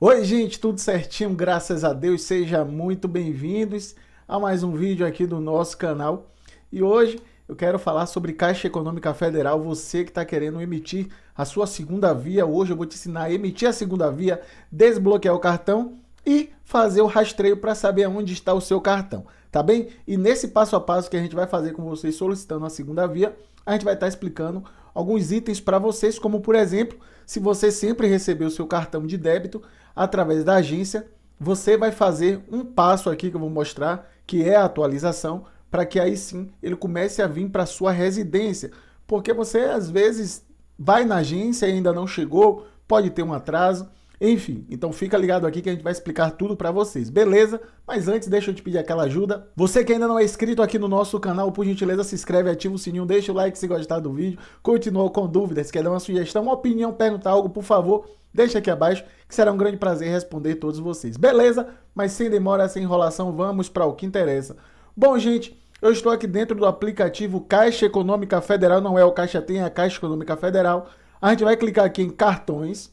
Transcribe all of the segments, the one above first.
Oi, gente, tudo certinho? Graças a Deus, sejam muito bem-vindos a mais um vídeo aqui do nosso canal. E hoje eu quero falar sobre Caixa Econômica Federal. Você que está querendo emitir a sua segunda via, hoje eu vou te ensinar a emitir a segunda via, desbloquear o cartão e fazer o rastreio para saber onde está o seu cartão, tá bem? E nesse passo a passo que a gente vai fazer com vocês solicitando a segunda via, a gente vai estar tá explicando alguns itens para vocês, como por exemplo se você sempre recebeu seu cartão de débito através da agência, você vai fazer um passo aqui que eu vou mostrar, que é a atualização, para que aí sim ele comece a vir para sua residência. Porque você às vezes vai na agência e ainda não chegou, pode ter um atraso. Enfim, então fica ligado aqui que a gente vai explicar tudo para vocês, beleza? Mas antes, deixa eu te pedir aquela ajuda. Você que ainda não é inscrito aqui no nosso canal, por gentileza, se inscreve, ativa o sininho, deixa o like se gostar do vídeo. Continua com dúvidas, quer dar uma sugestão, uma opinião, perguntar algo, por favor, deixa aqui abaixo, que será um grande prazer responder todos vocês, beleza? Mas sem demora, sem enrolação, vamos para o que interessa. Bom, gente, eu estou aqui dentro do aplicativo Caixa Econômica Federal, não é o Caixa Tem, é a Caixa Econômica Federal. A gente vai clicar aqui em cartões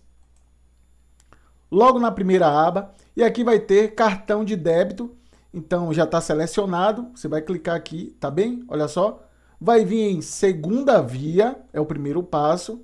logo na primeira aba, e aqui vai ter cartão de débito, então já está selecionado, você vai clicar aqui, tá bem? Olha só, vai vir em segunda via, é o primeiro passo.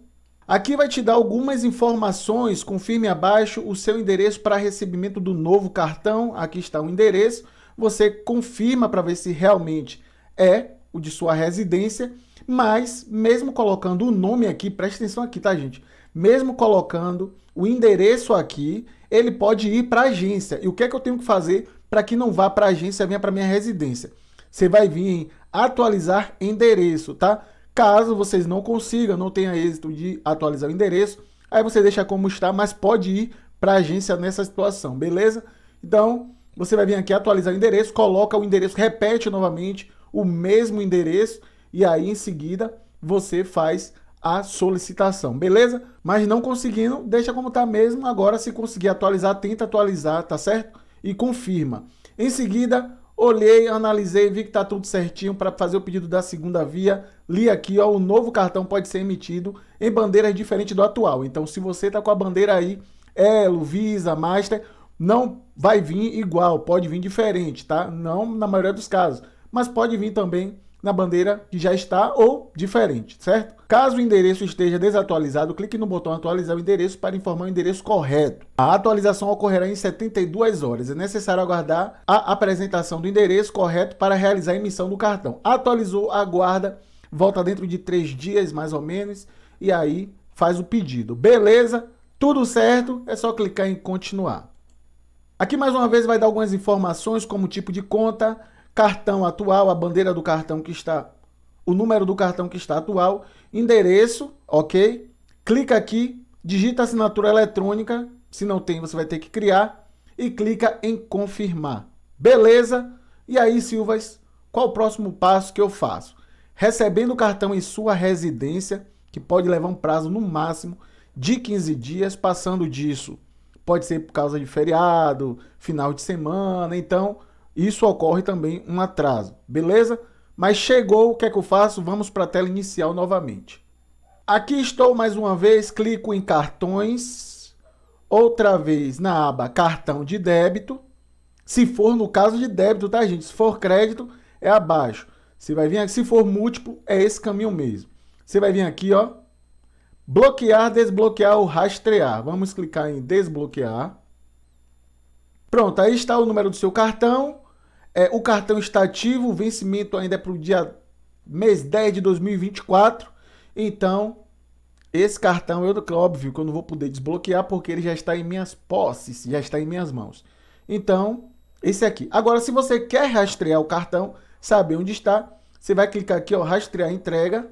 Aqui vai te dar algumas informações, confirme abaixo o seu endereço para recebimento do novo cartão, aqui está o endereço, você confirma para ver se realmente é o de sua residência, mas mesmo colocando o nome aqui, presta atenção aqui, tá gente? mesmo colocando o endereço aqui, ele pode ir para a agência. E o que é que eu tenho que fazer para que não vá para a agência, venha para minha residência? Você vai vir em atualizar endereço, tá? Caso vocês não consigam, não tenha êxito de atualizar o endereço, aí você deixa como está, mas pode ir para a agência nessa situação, beleza? Então, você vai vir aqui atualizar o endereço, coloca o endereço, repete novamente o mesmo endereço e aí em seguida você faz a solicitação, beleza? Mas não conseguindo, deixa como está mesmo. Agora, se conseguir atualizar, tenta atualizar, tá certo? E confirma. Em seguida, olhei, analisei, vi que está tudo certinho para fazer o pedido da segunda via. Li aqui, ó, o novo cartão pode ser emitido em bandeiras diferentes do atual. Então, se você está com a bandeira aí, Elo, Visa, Master, não vai vir igual, pode vir diferente, tá? Não na maioria dos casos, mas pode vir também na bandeira que já está ou diferente, certo? Caso o endereço esteja desatualizado, clique no botão atualizar o endereço para informar o endereço correto. A atualização ocorrerá em 72 horas. É necessário aguardar a apresentação do endereço correto para realizar a emissão do cartão. Atualizou, aguarda, volta dentro de três dias mais ou menos e aí faz o pedido. Beleza? Tudo certo? É só clicar em continuar. Aqui mais uma vez vai dar algumas informações como tipo de conta, cartão atual, a bandeira do cartão que está, o número do cartão que está atual, endereço, ok? Clica aqui, digita assinatura eletrônica, se não tem você vai ter que criar, e clica em confirmar. Beleza? E aí, Silvas, qual o próximo passo que eu faço? Recebendo o cartão em sua residência, que pode levar um prazo no máximo de 15 dias, passando disso. Pode ser por causa de feriado, final de semana, então isso ocorre também um atraso, beleza? Mas chegou, o que é que eu faço? Vamos para a tela inicial novamente. Aqui estou mais uma vez, clico em cartões, outra vez na aba cartão de débito. Se for no caso de débito, tá gente? Se for crédito, é abaixo. Você vai vir aqui, se for múltiplo, é esse caminho mesmo. Você vai vir aqui, ó, bloquear, desbloquear ou rastrear. Vamos clicar em desbloquear. Pronto, aí está o número do seu cartão. É, o cartão está ativo, o vencimento ainda é para o dia mês 10 de 2024. Então, esse cartão, eu, é óbvio que eu não vou poder desbloquear porque ele já está em minhas posses, já está em minhas mãos. Então, esse aqui. Agora, se você quer rastrear o cartão, saber onde está, você vai clicar aqui, ó, rastrear entrega.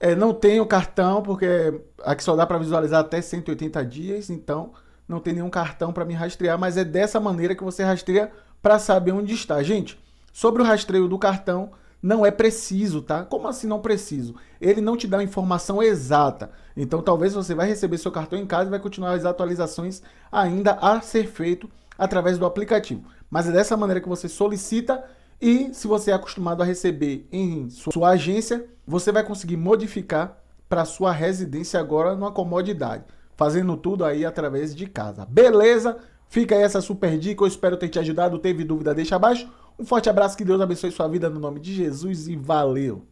É, não tenho cartão, porque aqui só dá para visualizar até 180 dias, então não tem nenhum cartão para me rastrear, mas é dessa maneira que você rastreia para saber onde está. Gente, sobre o rastreio do cartão, não é preciso, tá? Como assim não preciso? Ele não te dá a informação exata. Então talvez você vai receber seu cartão em casa e vai continuar as atualizações ainda a ser feito através do aplicativo. Mas é dessa maneira que você solicita e se você é acostumado a receber em sua, agência, você vai conseguir modificar para sua residência agora numa comodidade, fazendo tudo aí através de casa. Beleza? Fica aí essa super dica, eu espero ter te ajudado. Teve dúvida, deixa abaixo. Um forte abraço, que Deus abençoe sua vida no nome de Jesus e valeu!